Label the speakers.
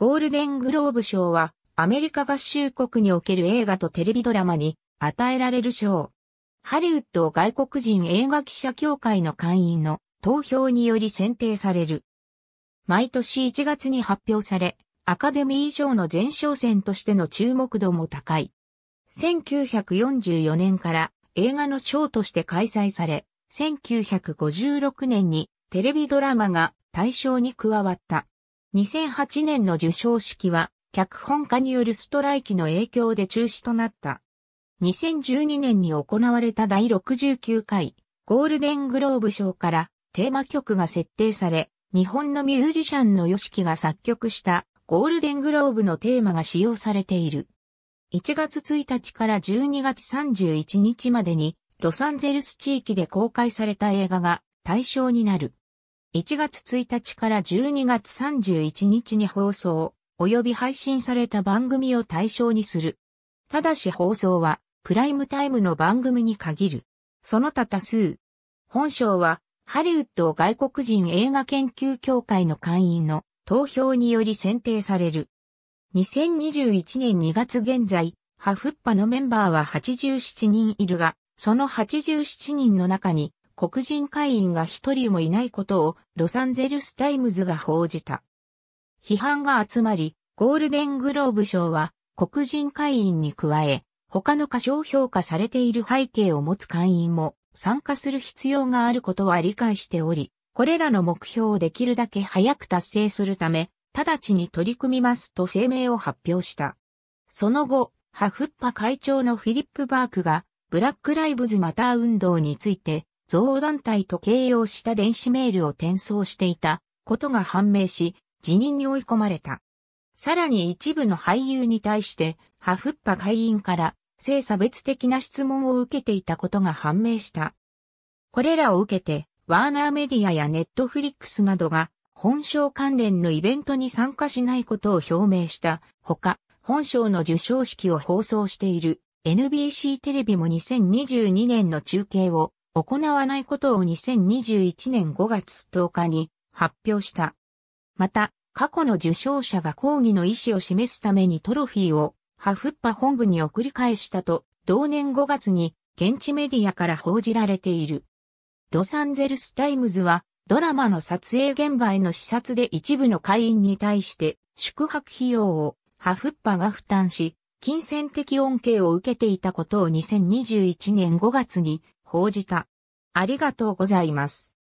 Speaker 1: ゴールデングローブ賞は、アメリカ合衆国における映画とテレビドラマに与えられる賞。ハリウッド外国人映画記者協会の会員の投票により選定される。毎年1月に発表され、アカデミー賞の前哨戦としての注目度も高い。1944年から映画の賞として開催され、1956年にテレビドラマが対象に加わった。2008年の受賞式は、脚本家によるストライキの影響で中止となった。2012年に行われた第69回ゴールデングローブ賞からテーマ曲が設定され、日本のミュージシャンのヨシキが作曲したゴールデングローブのテーマが使用されている。1月1日から12月31日までにロサンゼルス地域で公開された映画が対象になる。1月1日から12月31日に放送、及び配信された番組を対象にする。ただし放送は、プライムタイムの番組に限る。その他多数。本賞は、ハリウッド外国人映画研究協会の会員の投票により選定される。2021年2月現在、ハフッパのメンバーは87人いるが、その87人の中に、黒人会員が一人もいないことをロサンゼルスタイムズが報じた。批判が集まり、ゴールデングローブ賞は黒人会員に加え、他の過小評価されている背景を持つ会員も参加する必要があることは理解しており、これらの目標をできるだけ早く達成するため、直ちに取り組みますと声明を発表した。その後、ハフッパ会長のフィリップ・バークが、ブラック・ライブズ・マター運動について、贈団体と形容した電子メールを転送していたことが判明し、辞任に追い込まれた。さらに一部の俳優に対して、ハフッパ会員から性差別的な質問を受けていたことが判明した。これらを受けて、ワーナーメディアやネットフリックスなどが本賞関連のイベントに参加しないことを表明したほか、本賞の受賞式を放送している NBC テレビも2022年の中継を行わないことを2021年5月10日に発表した。また、過去の受賞者が抗議の意思を示すためにトロフィーをハフッパ本部に送り返したと、同年5月に現地メディアから報じられている。ロサンゼルスタイムズは、ドラマの撮影現場への視察で一部の会員に対して宿泊費用をハフッパが負担し、金銭的恩恵を受けていたことを2021年5月に報じた。ありがとうございます。